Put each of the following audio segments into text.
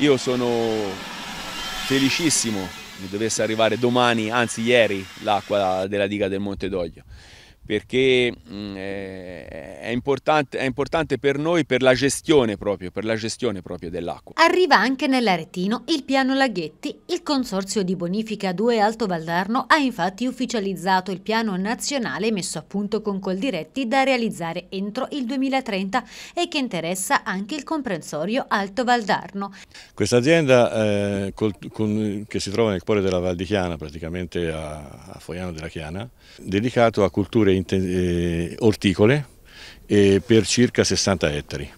Io sono felicissimo che dovesse arrivare domani, anzi ieri, l'acqua della diga del Monte d'Oglio perché mm, eh, importante, è importante per noi per la gestione proprio, proprio dell'acqua. Arriva anche nell'Aretino il piano Laghetti. Il Consorzio di Bonifica 2 Alto Valdarno ha infatti ufficializzato il piano nazionale messo a punto con Coldiretti da realizzare entro il 2030 e che interessa anche il comprensorio Alto Valdarno. Questa azienda eh, col, con, che si trova nel cuore della Val di Chiana, praticamente a, a Foiano della Chiana, dedicato a culture eh, orticole eh, per circa 60 ettari,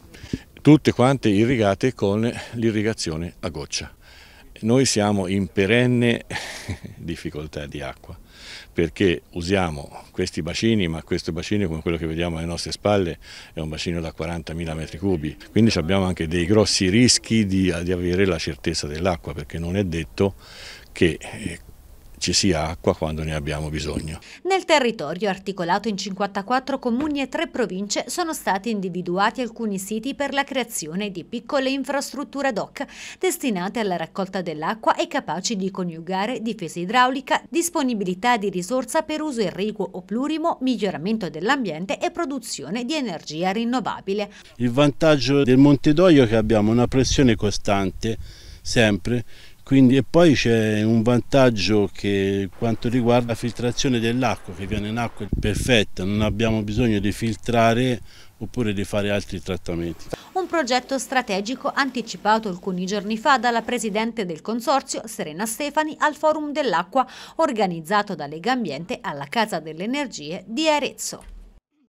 tutte quante irrigate con l'irrigazione a goccia. Noi siamo in perenne difficoltà di acqua perché usiamo questi bacini, ma questo bacino come quello che vediamo alle nostre spalle è un bacino da 40.000 metri cubi, quindi abbiamo anche dei grossi rischi di, di avere la certezza dell'acqua perché non è detto che eh, ci sia acqua quando ne abbiamo bisogno. Nel territorio articolato in 54 comuni e 3 province sono stati individuati alcuni siti per la creazione di piccole infrastrutture ad hoc destinate alla raccolta dell'acqua e capaci di coniugare difesa idraulica, disponibilità di risorsa per uso irriguo o plurimo, miglioramento dell'ambiente e produzione di energia rinnovabile. Il vantaggio del Montedoio è che abbiamo una pressione costante sempre quindi, e poi c'è un vantaggio che quanto riguarda la filtrazione dell'acqua, che viene in acqua perfetta, non abbiamo bisogno di filtrare oppure di fare altri trattamenti. Un progetto strategico anticipato alcuni giorni fa dalla presidente del consorzio Serena Stefani al Forum dell'Acqua organizzato da Lega Ambiente alla Casa delle Energie di Arezzo.